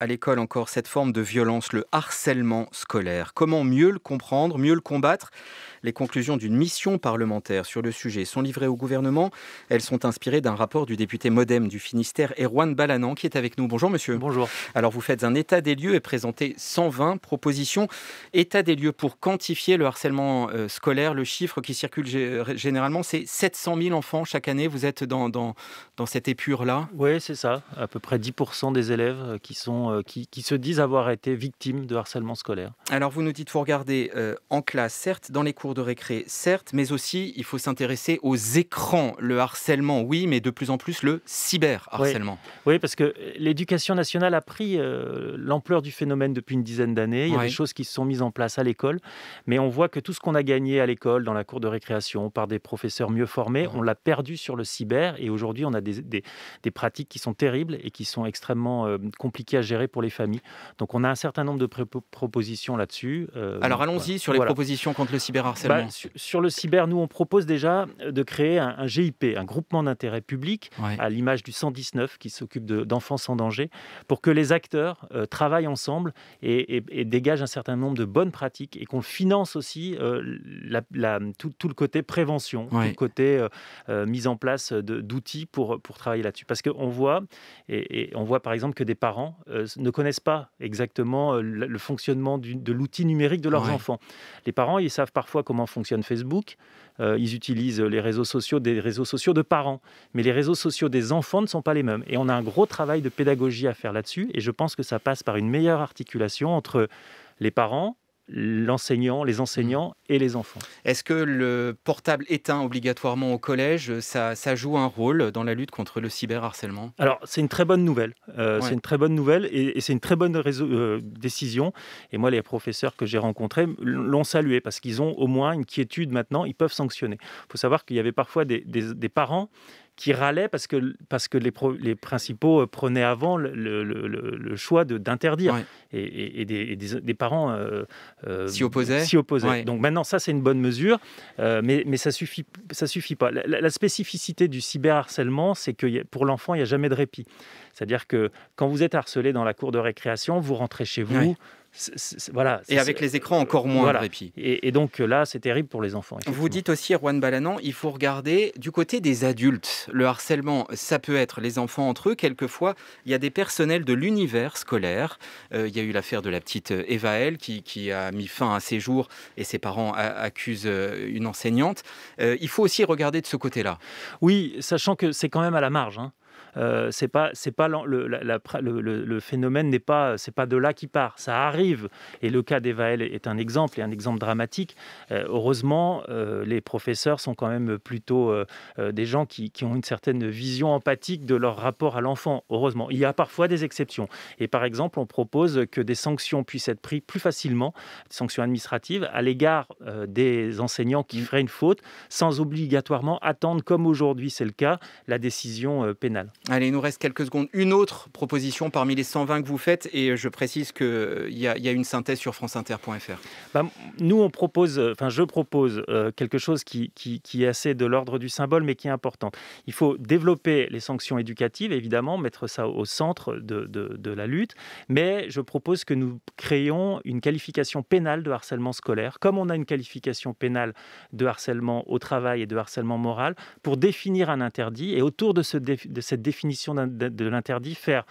à l'école encore cette forme de violence, le harcèlement scolaire. Comment mieux le comprendre, mieux le combattre Les conclusions d'une mission parlementaire sur le sujet sont livrées au gouvernement. Elles sont inspirées d'un rapport du député modem du Finistère, Erwan Balanan, qui est avec nous. Bonjour monsieur. Bonjour. Alors vous faites un état des lieux et présentez 120 propositions. État des lieux pour quantifier le harcèlement euh, scolaire. Le chiffre qui circule euh, généralement, c'est 700 000 enfants chaque année. Vous êtes dans, dans, cette épure-là Oui, c'est ça. À peu près 10% des élèves euh, qui sont euh, qui, se disent avoir été victimes de harcèlement scolaire Alors vous nous dites, faut regarder euh, en classe, certes, dans les cours de récré, certes, mais aussi il faut s'intéresser aux écrans. Le harcèlement, oui, mais de plus en plus le cyberharcèlement. Oui. oui, parce que euh, l'éducation nationale a pris l'ampleur du phénomène depuis une dizaine d'années. Il y a des choses qui se sont mises en place à l'école, mais on voit que tout ce qu'on a gagné à l'école, dans la cour de récréation, par des professeurs mieux formés, on l'a perdu sur le cyber. Et aujourd'hui, on a des, des, pratiques qui sont terribles et qui sont extrêmement compliquées à gérer pour les familles. Donc on a un certain nombre de propositions là-dessus. Euh, Alors allons-y sur les propositions contre le cyberharcèlement. Bah, sur, le cyber, nous on propose déjà de créer un, GIP, un groupement d'intérêt public, à l'image du 119 qui s'occupe d'enfants sans danger, pour que les acteurs euh, travaillent ensemble et, et, dégagent un certain nombre de bonnes pratiques et qu'on finance aussi euh, la, tout, le côté prévention, tout le côté mise en place d'outils pour, pour travailler là-dessus. Parce qu'on voit, et, et, on voit par exemple que des parents euh, ne connaissent pas exactement euh, le, fonctionnement de l'outil numérique de leurs enfants. Les parents, ils savent parfois comment fonctionne Facebook. Euh, ils utilisent les réseaux sociaux des réseaux sociaux de parents, mais les réseaux sociaux des enfants ne sont pas les mêmes. Et on a un gros travail de pédagogie à faire là-dessus. Et je pense que ça passe par une meilleure articulation entre les parents, l'enseignant, les enseignants mm. et les enfants. Est-ce que le portable éteint obligatoirement au collège, ça, joue un rôle dans la lutte contre le cyberharcèlement Alors, c'est une très bonne nouvelle. Euh, c'est une très bonne nouvelle et, c'est une très bonne euh, décision. Et moi, les professeurs que j'ai rencontrés l'ont salué parce qu'ils ont au moins une quiétude maintenant, ils peuvent sanctionner. Il faut savoir qu'il y avait parfois des parents qui râlaient parce que, parce que les, les principaux euh, prenaient avant le, le, le, choix d'interdire. Et, des, des, parents euh, euh, s'y opposaient. Donc maintenant, ça, c'est une bonne mesure, mais, mais ça suffit, ça suffit pas. La, spécificité du cyberharcèlement, c'est que pour l'enfant, il n'y a jamais de répit. C'est-à-dire que quand vous êtes harcelé dans la cour de récréation, vous rentrez chez vous voilà. Et avec les écrans encore euh, moins voilà. répit. Et, donc euh, là, c'est terrible pour les enfants. Vous dites aussi, juan Balanan, il faut regarder du côté des adultes. Le harcèlement, ça peut être les enfants entre eux. Quelquefois, il y a des personnels de l'univers scolaire. Euh, il y a eu l'affaire de la petite Evaël qui, qui, a mis fin à ses jours et ses parents accusent une enseignante. il faut aussi regarder de ce côté-là. Oui, sachant que c'est quand même à la marge. Hein. Euh, c'est pas, le, phénomène n'est pas, c'est pas de là qui part. Ça arrive. Et le cas d'Evaël est un exemple et un exemple dramatique. Euh, heureusement, euh, les professeurs sont quand même plutôt des gens qui, qui, ont une certaine vision empathique de leur rapport à l'enfant. Heureusement, il y a parfois des exceptions. Et par exemple, on propose que des sanctions puissent être prises plus facilement, des sanctions administratives à l'égard des enseignants qui mmh. feraient une faute, sans obligatoirement attendre, comme aujourd'hui c'est le cas, la décision pénale. Allez, il nous reste quelques secondes. Une autre proposition parmi les 120 que vous faites, et je précise qu'il euh, y, y, a une synthèse sur franceinter.fr. Bah, nous, on propose, euh, enfin, je propose euh, quelque chose qui, qui, est assez de l'ordre du symbole, mais qui est important. Il faut développer les sanctions éducatives, évidemment, mettre ça au centre de, la lutte, mais je propose que nous créions une qualification pénale de harcèlement scolaire, comme on a une qualification pénale de harcèlement au travail et de harcèlement moral, pour définir un interdit, et autour de, ce, de cette définition, définition de l'interdit, faire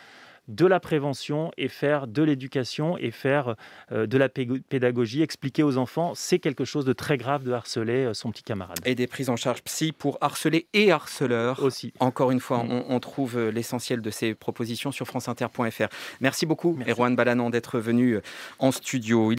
de la prévention et faire de l'éducation et faire euh, de la pédagogie, expliquer aux enfants, c'est quelque chose de très grave de harceler euh, son petit camarade. Et des prises en charge psy pour harceler et harceleurs. Aussi. Encore une fois, mm. on, trouve euh, l'essentiel de ces propositions sur franceinter.fr. Merci beaucoup, Merci. Erwan d'être venu en studio.